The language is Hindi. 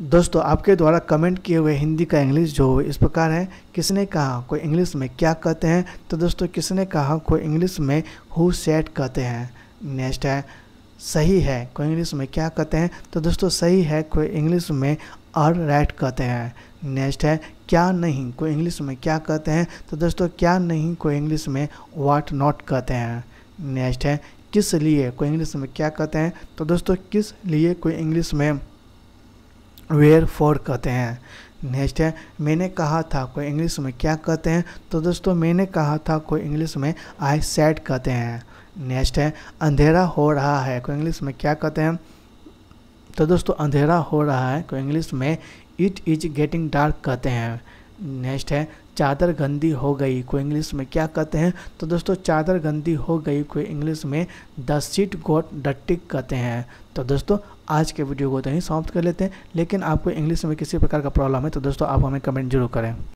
दोस्तों आपके द्वारा कमेंट किए हुए हिंदी का इंग्लिश जो इस प्रकार है किसने कहा को इंग्लिश में क्या कहते हैं तो दोस्तों किसने कहा को इंग्लिश में हु सेट कहते हैं नेक्स्ट है सही है को इंग्लिश में क्या कहते हैं तो दोस्तों सही है को इंग्लिश में और राइट कहते हैं नेक्स्ट है क्या नहीं को इंग्लिश में क्या कहते हैं तो दोस्तों क्या नहीं को इंग्लिश में वाट नॉट कहते हैं नेक्स्ट है किस लिए को इंग्लिश में क्या कहते हैं तो दोस्तों किस लिए को इंग्लिश में वेयर फॉर कहते हैं नेक्स्ट है मैंने कहा था को इंग्लिश में क्या कहते हैं तो दोस्तों मैंने कहा था को इंग्लिश में आई सेट कहते हैं नेक्स्ट है अंधेरा हो रहा है को इंग्लिश में क्या कहते हैं तो दोस्तों अंधेरा हो रहा है को इंग्लिश में इट इज गेटिंग डार्क कहते हैं नेक्स्ट है चादर गंदी हो गई को इंग्लिश में क्या कहते हैं तो दोस्तों चादर गंदी हो गई को इंग्लिश में द सीट गोट डट्टिक कहते हैं तो दोस्तों आज के वीडियो को तो ही समाप्त कर लेते हैं लेकिन आपको इंग्लिश में किसी प्रकार का प्रॉब्लम है तो दोस्तों आप हमें कमेंट जरूर करें